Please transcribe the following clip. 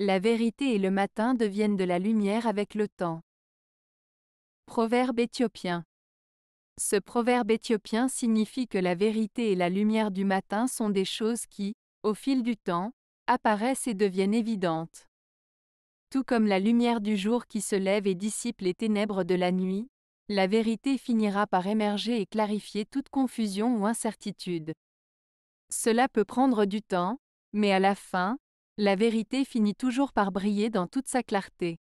La vérité et le matin deviennent de la lumière avec le temps. Proverbe éthiopien. Ce proverbe éthiopien signifie que la vérité et la lumière du matin sont des choses qui, au fil du temps, apparaissent et deviennent évidentes. Tout comme la lumière du jour qui se lève et dissipe les ténèbres de la nuit, la vérité finira par émerger et clarifier toute confusion ou incertitude. Cela peut prendre du temps, mais à la fin, la vérité finit toujours par briller dans toute sa clarté.